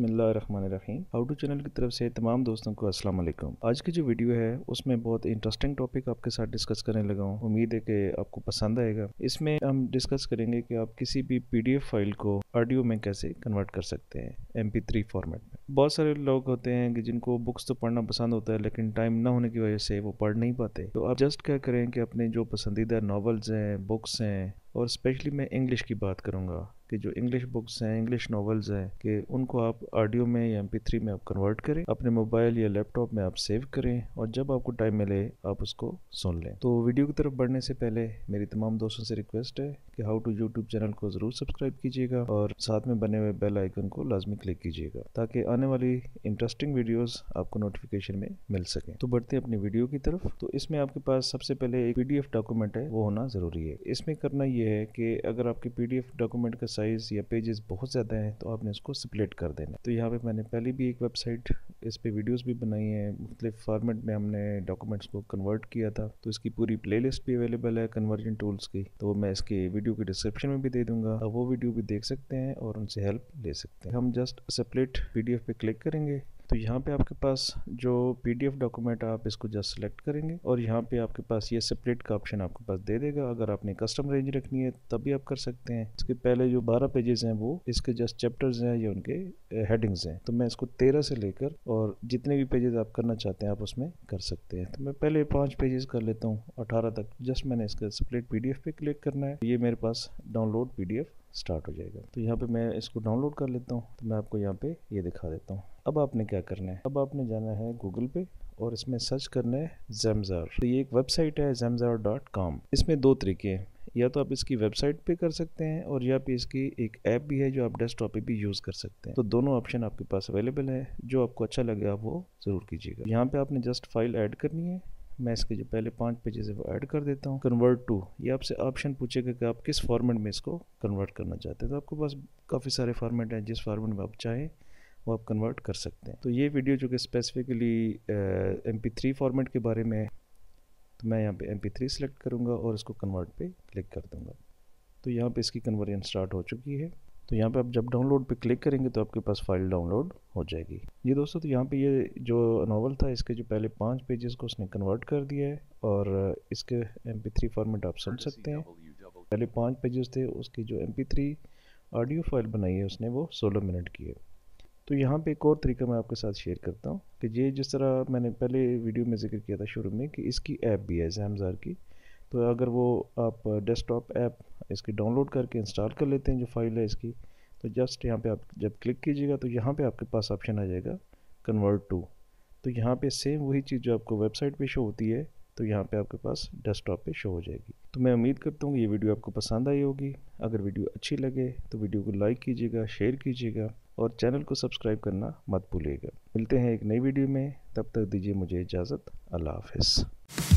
बसमीम how channel की तरफ से तमाम दोस्तों को अस्सलाम वालेकुम आज की जो वीडियो है उसमें बहुत इंटरेस्टिंग टॉपिक आपके साथ डिस्कस करने लगा हूँ उम्मीद है कि आपको पसंद आएगा इसमें हम डिस्कस करेंगे कि आप किसी भी पीडीएफ फाइल को ऑडियो में कैसे कन्वर्ट कर सकते हैं एम फॉर्मेट में बहुत सारे लोग होते हैं कि जिनको बुक्स तो पढ़ना पसंद होता है लेकिन टाइम ना होने की वजह से वो पढ़ नहीं पाते तो आप जस्ट क्या करें कि अपने जो पसंदीदा नावल्स हैं बुक्स हैं और स्पेशली मैं इंग्लिश की बात करूँगा कि जो इंग्लिश बुक्स हैं इंग्लिश नॉवल्स हैं कि उनको आप ऑडियो में या एम में आप कन्वर्ट करें अपने मोबाइल या लैपटॉप में आप सेव करें और जब आपको टाइम मिले आप उसको सुन लें तो वीडियो की तरफ बढ़ने से पहले मेरी तमाम दोस्तों से रिक्वेस्ट है कि हाउ टू यूट्यूब चैनल को ज़रूर सब्सक्राइब कीजिएगा और साथ में बने हुए बेल आइकन को लाजमी क्लिक कीजिएगा ताकि आने वाली इंटरेस्टिंग वीडियोस आपको नोटिफिकेशन में मिल सकें तो बढ़ते अपनी वीडियो की तरफ तो इसमें आपके पास सबसे पहले एक पीडीएफ डॉक्यूमेंट है वो होना ज़रूरी है इसमें करना यह है कि अगर आपके पीडीएफ डॉक्यूमेंट का साइज़ या पेजेस बहुत ज़्यादा हैं तो आपने उसको स्प्लिट कर देना तो यहाँ पे मैंने पहले भी एक वेबसाइट इस पर वीडियोस भी बनाई हैं मुख्तलिफ फॉर्मेट में हमने डॉक्यूमेंट्स को कन्वर्ट किया था तो इसकी पूरी लिस्ट भी अवेलेबल है कन्वर्जन टूल्स की तो मैं इसके वीडियो के डिस्क्रिप्शन में भी दे दूंगा आप वो वीडियो भी देख सकते हैं और उनसे हेल्प ले सकते हैं हम जस्ट स्प्लिट पी पे क्लिक करेंगे तो यहाँ पे आपके पास जो पीडीएफ डॉक्यूमेंट आप इसको जस्ट सेलेक्ट करेंगे और यहाँ पे आपके पास ये सेपरेट का ऑप्शन आपके पास दे देगा अगर आपने कस्टम रेंज रखनी है तभी आप कर सकते हैं इसके पहले जो बारह पेजेस हैं वो इसके जस्ट चैप्टर्स हैं या उनके हेडिंग्स हैं तो मैं इसको तेरह से लेकर और जितने भी पेजेस आप करना चाहते हैं आप उसमें कर सकते हैं तो मैं पहले पाँच पेजेस कर लेता हूँ अठारह तक जस्ट मैंने इसका सेपरेट पी पे क्लिक करना है ये मेरे पास डाउनलोड पी स्टार्ट हो जाएगा तो यहाँ पर मैं इसको डाउनलोड कर लेता हूँ तो मैं आपको यहाँ पर ये दिखा देता हूँ अब आपने क्या करना है अब आपने जाना है गूगल पे और इसमें सर्च करना है जेमजार तो ये एक वेबसाइट है जेमजार डॉट कॉम इसमें दो तरीके हैं या तो आप इसकी वेबसाइट पे कर सकते हैं और या फिर इसकी एक ऐप भी है जो आप डेस्कटॉप पे भी यूज़ कर सकते हैं तो दोनों ऑप्शन आपके पास अवेलेबल है जो आपको अच्छा लगे आप वो ज़रूर कीजिएगा यहाँ पे आपने जस्ट फाइल ऐड करनी है मैं इसके जो पहले पांच पेजेस है वो ऐड कर देता हूँ कन्वर्ट टू ये आपसे ऑप्शन पूछेगा कि आप किस फॉर्मेट में इसको कन्वर्ट करना चाहते हैं तो आपके पास काफ़ी सारे फॉर्मेट हैं जिस फॉर्मेट में आप चाहें वो आप कन्वर्ट कर सकते हैं तो ये वीडियो जो कि स्पेसिफिकली एम पी फॉर्मेट के बारे में है तो मैं यहाँ पे एम पी सेलेक्ट करूँगा और इसको कन्वर्ट पे क्लिक कर दूँगा तो यहाँ पे इसकी कन्वर्जन स्टार्ट हो चुकी है तो यहाँ पे आप जब डाउनलोड पे क्लिक करेंगे तो आपके पास फाइल डाउनलोड हो जाएगी ये दोस्तों तो यहाँ पे ये जो नावल था इसके जो पहले पाँच पेजेस को उसने कन्वर्ट कर दिया है और इसके एम पी फॉर्मेट आप सुन सकते हैं पहले पाँच पेजेस थे उसकी जो एम पी ऑडियो फाइल बनाई है उसने वो सोलह मिनट की है तो यहाँ पे एक और तरीका मैं आपके साथ शेयर करता हूँ कि ये जिस तरह मैंने पहले वीडियो में जिक्र किया था शुरू में कि इसकी ऐप भी है जैमज़ार की तो अगर वो आप डेस्कटॉप ऐप इसकी डाउनलोड करके इंस्टॉल कर लेते हैं जो फाइल है इसकी तो जस्ट यहाँ पे आप जब क्लिक कीजिएगा तो यहाँ पे आपके पास ऑप्शन आ जाएगा कन्वर्ट टू तो यहाँ पे सेम वही चीज़ जो आपको वेबसाइट पे शो होती है तो यहाँ पे आपके पास डेस्कटॉप पे शो हो जाएगी तो मैं उम्मीद करता हूँ ये वीडियो आपको पसंद आई होगी अगर वीडियो अच्छी लगे तो वीडियो को लाइक कीजिएगा शेयर कीजिएगा और चैनल को सब्सक्राइब करना मत भूलिएगा मिलते हैं एक नई वीडियो में तब तक दीजिए मुझे इजाज़त अल्लाह हाफ